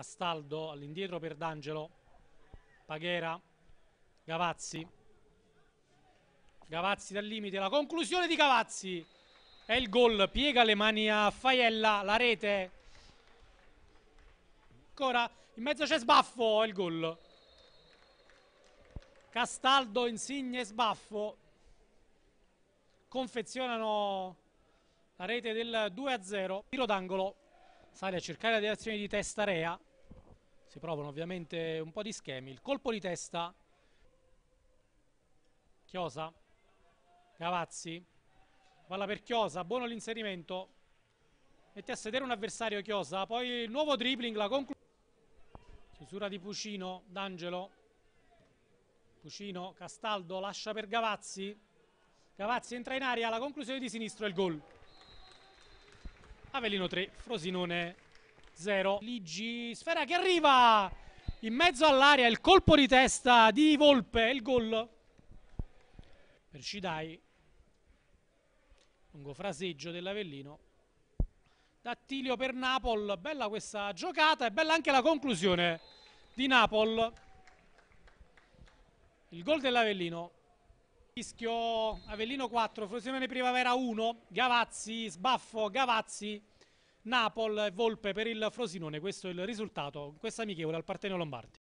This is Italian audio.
Castaldo all'indietro per D'Angelo, Paghera, Gavazzi, Gavazzi dal limite, la conclusione di Gavazzi è il gol, piega le mani a Faiella, la rete, ancora in mezzo c'è Sbaffo, è il gol. Castaldo, Insigne, Sbaffo confezionano la rete del 2-0, tiro d'angolo, sale a cercare la direzione di Testarea, si provano ovviamente un po' di schemi. Il colpo di testa, Chiosa, Cavazzi, palla per Chiosa, buono l'inserimento, mette a sedere un avversario Chiosa, poi il nuovo dribbling, la conclusione. Chiusura di Pucino, D'Angelo, Pucino, Castaldo, lascia per Gavazzi, Gavazzi entra in aria, la conclusione di sinistro e il gol. Avellino 3, Frosinone 0. Liggi, sfera che arriva in mezzo all'aria, il colpo di testa di Volpe, il gol per Cidai. Lungo fraseggio dell'Avellino. D'Attilio per Napoli, bella questa giocata e bella anche la conclusione di Napoli. Il gol dell'Avellino. Rischio Avellino 4, Frosinone Primavera 1, Gavazzi, sbaffo Gavazzi. Napoli, e Volpe per il Frosinone, questo è il risultato in questa amichevole al Partenio Lombardi.